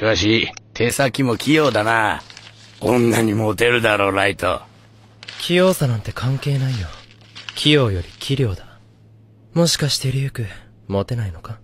しかし、手先も器用だな。女にモテるだろう、ライト。器用さなんて関係ないよ。器用より器量だ。もしかしてリュウク、モテないのか